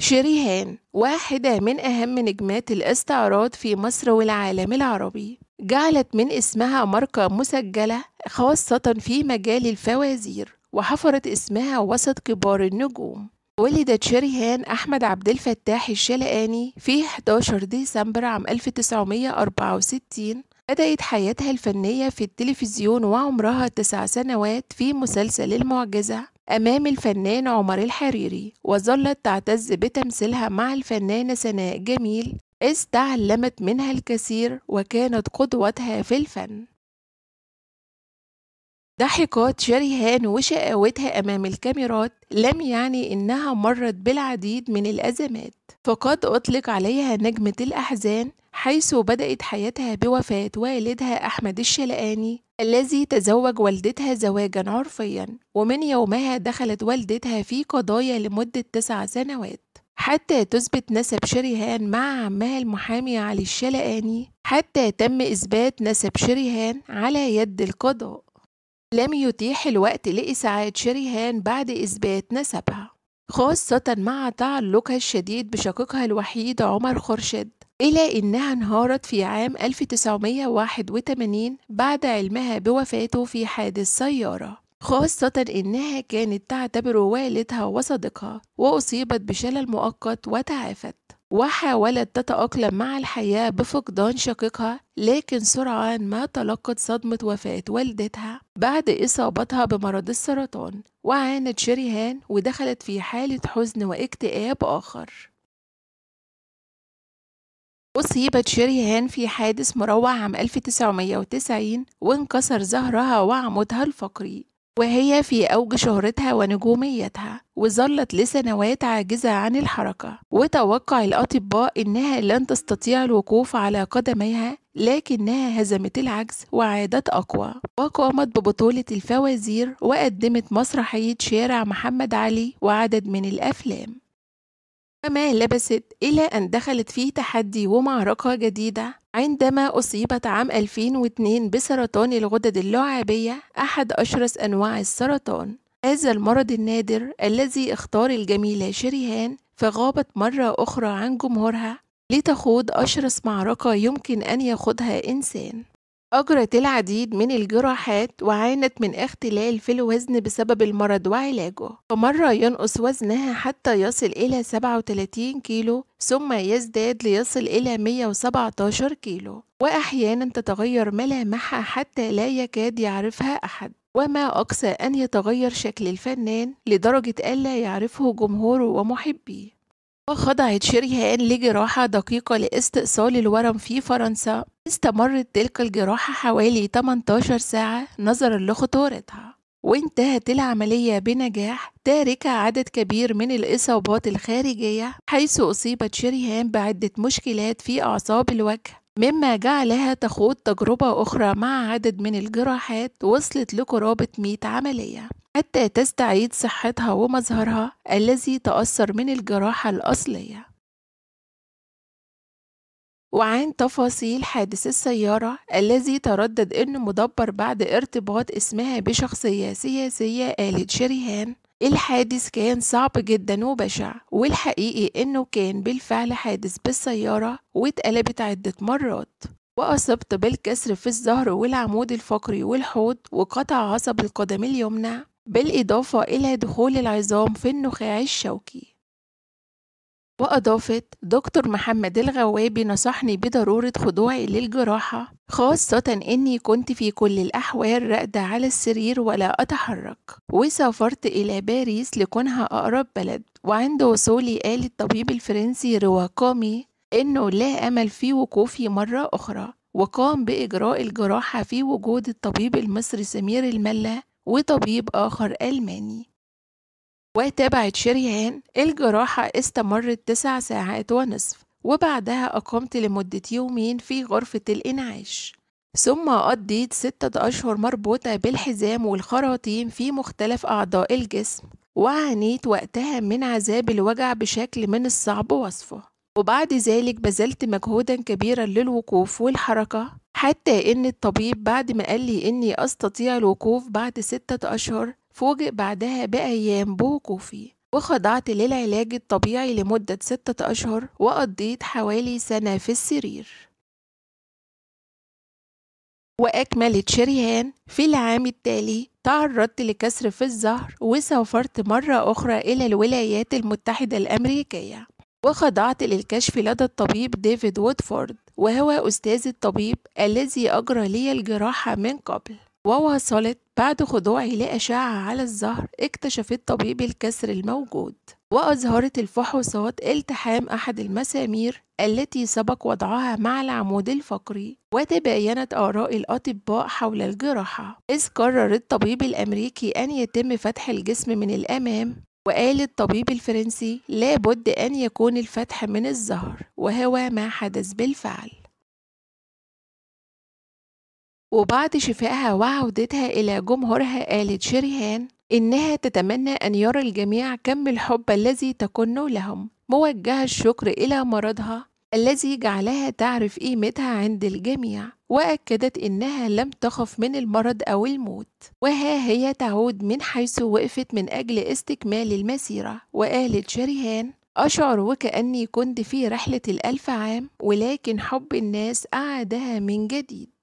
شريهان واحدة من أهم نجمات الاستعراض في مصر والعالم العربي جعلت من اسمها ماركة مسجلة خاصة في مجال الفوازير وحفرت اسمها وسط كبار النجوم ولدت شريهان أحمد عبد الفتاح الشلقاني في 11 ديسمبر عام 1964 بدأت حياتها الفنية في التلفزيون وعمرها تسع سنوات في مسلسل المعجزة أمام الفنان عمر الحريري وظلت تعتز بتمثيلها مع الفنانة سناء جميل إذ تعلمت منها الكثير وكانت قدوتها في الفن ضحكات شريهان وشقاوتها أمام الكاميرات لم يعني إنها مرت بالعديد من الأزمات فقد أطلق عليها نجمة الأحزان حيث بدأت حياتها بوفاة والدها أحمد الشلقاني الذي تزوج والدتها زواجا عرفيا ومن يومها دخلت والدتها في قضايا لمدة تسع سنوات حتى تثبت نسب شريهان مع عمها المحامي علي الشلقاني حتى تم إثبات نسب شريهان على يد القضاء لم يتيح الوقت لإسعاد شريهان بعد إثبات نسبها خاصة مع تعلقها الشديد بشقيقها الوحيد عمر خورشيد إلى إنها انهارت في عام 1981 بعد علمها بوفاته في حادث سيارة خاصة إنها كانت تعتبر والدها وصديقها وأصيبت بشلل مؤقت وتعافت وحاولت تتأقلم مع الحياة بفقدان شقيقها لكن سرعان ما تلقت صدمة وفاة والدتها بعد إصابتها بمرض السرطان وعانت شريهان ودخلت في حالة حزن واكتئاب آخر أصيبت شريهان في حادث مروع عام 1990 وانكسر ظهرها وعمودها الفقري وهي في أوج شهرتها ونجوميتها وظلت لسنوات عاجزة عن الحركة وتوقع الأطباء إنها لن تستطيع الوقوف على قدميها لكنها هزمت العجز وعادت أقوى وقامت ببطولة الفوازير وقدمت مسرحية شارع محمد علي وعدد من الأفلام فما لبثت إلى أن دخلت في تحدي ومعركة جديدة عندما أصيبت عام 2002 بسرطان الغدد اللعابية أحد أشرس أنواع السرطان هذا المرض النادر الذي اختار الجميلة شريهان فغابت مرة أخرى عن جمهورها لتخوض أشرس معركة يمكن أن يخوضها إنسان أجرت العديد من الجراحات وعانت من اختلال في الوزن بسبب المرض وعلاجه فمرة ينقص وزنها حتى يصل إلى 37 كيلو ثم يزداد ليصل إلى 117 كيلو وأحيانا تتغير ملامحها حتى لا يكاد يعرفها أحد وما أقصى أن يتغير شكل الفنان لدرجة ألا يعرفه جمهوره ومحبيه وخضعت شريهان لجراحة دقيقة لاستئصال الورم في فرنسا استمرت تلك الجراحة حوالي 18 ساعة نظرا لخطورتها وانتهت العملية بنجاح تاركة عدد كبير من الإصابات الخارجية حيث أصيبت شريهان بعدة مشكلات في أعصاب الوجه مما جعلها تخوض تجربة أخرى مع عدد من الجراحات وصلت لقرابة 100 عملية حتى تستعيد صحتها ومظهرها الذي تأثر من الجراحة الأصلية وعن تفاصيل حادث السيارة الذي تردد أنه مدبر بعد ارتباط اسمها بشخصية سياسية قالت شريهان الحادث كان صعب جدا وبشع والحقيقي أنه كان بالفعل حادث بالسيارة واتقلبت عدة مرات وأصبت بالكسر في الظهر والعمود الفقري والحوض وقطع عصب القدم اليمنى بالإضافة إلى دخول العظام في النخاع الشوكي وأضافت دكتور محمد الغوابي نصحني بضرورة خضوعي للجراحة خاصة إني كنت في كل الأحوال راقدة على السرير ولا أتحرك وسافرت إلى باريس لكونها أقرب بلد وعند وصولي قال الطبيب الفرنسي روا كامي إنه لا أمل في وقوفي مرة أخرى وقام بإجراء الجراحة في وجود الطبيب المصري سمير الملة وطبيب آخر ألماني وتابعت شريهان الجراحة استمرت تسع ساعات ونصف وبعدها أقمت لمدة يومين في غرفة الإنعاش ثم قضيت ستة أشهر مربوطة بالحزام والخراطيم في مختلف أعضاء الجسم وعانيت وقتها من عذاب الوجع بشكل من الصعب وصفه وبعد ذلك بذلت مجهودا كبيرا للوقوف والحركة حتى إن الطبيب بعد ما قال لي إني أستطيع الوقوف بعد ستة أشهر فوجئ بعدها بأيام بوقوفي فيه وخضعت للعلاج الطبيعي لمدة ستة أشهر وقضيت حوالي سنة في السرير وأكملت شريهان في العام التالي تعرضت لكسر في الظهر وسافرت مرة أخرى إلى الولايات المتحدة الأمريكية وخضعت للكشف لدى الطبيب ديفيد وودفورد وهو أستاذ الطبيب الذي أجرى لي الجراحة من قبل وواصلت بعد خضوعي لأشعة على الظهر اكتشف الطبيب الكسر الموجود وأظهرت الفحوصات التحام أحد المسامير التي سبق وضعها مع العمود الفقري وتباينت آراء الأطباء حول الجراحة إذ قرر الطبيب الأمريكي أن يتم فتح الجسم من الأمام وقال الطبيب الفرنسي لابد أن يكون الفتح من الظهر وهو ما حدث بالفعل وبعد شفائها وعودتها إلى جمهورها قالت شريهان إنها تتمنى أن يرى الجميع كم الحب الذي تكن لهم موجهة الشكر إلى مرضها الذي جعلها تعرف قيمتها عند الجميع وأكدت إنها لم تخف من المرض أو الموت وها هي تعود من حيث وقفت من أجل استكمال المسيرة وقالت شريهان أشعر وكأني كنت في رحلة الألف عام ولكن حب الناس أعادها من جديد